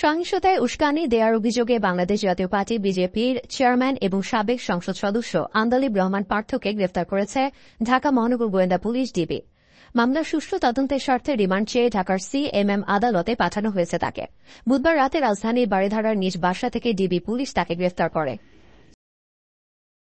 সহিংসতায় উস্কানি দেওয়ার অভিযোগে বাংলাদেশ জাতীয় পার্টি বিজেপির চেয়ারম্যান এবং সাবেক সংসদ সদস্য আন্দালিব রহমান পার্থকে গ্রেফতার করেছে ঢাকা মহানগর গোয়েন্দা পুলিশ ডিবি মামলার সুষ্ঠু তদন্তের স্বার্থে রিমান্ড চেয়ে ঢাকার সিএমএম আদালতে পাঠানো হয়েছে তাকে বুধবার রাতে রাজধানীর বাড়িধারার নিজ বাসা থেকে ডিবি পুলিশ তাকে গ্রেফতার করে